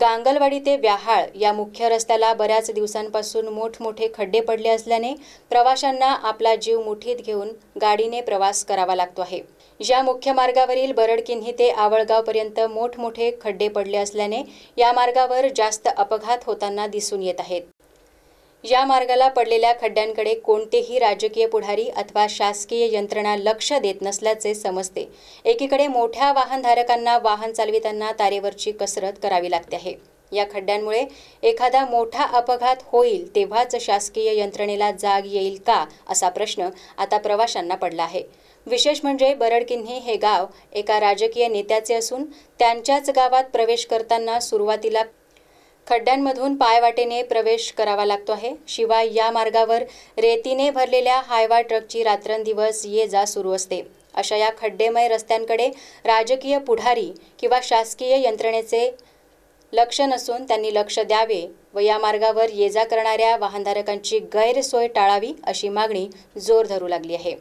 गांगलवाडी ते व्याहाळ या मुख्य रस्त्याला बऱ्याच दिवसांपासून मोठमोठे खड्डे पडले असल्याने प्रवाशांना आपला जीव मुठीत घेऊन गाडीने प्रवास करावा लागतो आहे या मुख्य मार्गावरील बरडकिन्ही ते आवळगावपर्यंत मोठमोठे खड्डे पडले असल्याने या मार्गावर जास्त अपघात होताना दिसून येत आहेत या मार्गाला पडलेल्या खड्ड्यांकडे कोणतेही राजकीय पुढारी अथवा शासकीय यंत्रणा लक्ष देत नसल्याचे समजते एकीकडे मोठ्या वाहनधारकांना वाहन चालविताना तारेवरची कसरत करावी लागते आहे या खड्ड्यांमुळे एखादा मोठा अपघात होईल तेव्हाच शासकीय यंत्रणेला जाग येईल का असा प्रश्न आता प्रवाशांना पडला आहे विशेष म्हणजे बरडकिन्ही हे गाव एका राजकीय नेत्याचे असून त्यांच्याच गावात प्रवेश करताना सुरुवातीला खड्ड्यांमधून पायवाटेने प्रवेश करावा लागतो आहे शिवाय या मार्गावर रेतीने भरलेल्या हायवा ट्रकची रात्रंदिवस ये जा सुरू असते अशा या खड्डेमय रस्त्यांकडे राजकीय पुढारी किंवा शासकीय यंत्रणेचे लक्ष नसून त्यांनी लक्ष द्यावे व या मार्गावर ये जा करणाऱ्या वाहनधारकांची गैरसोय टाळावी अशी मागणी जोर धरू लागली आहे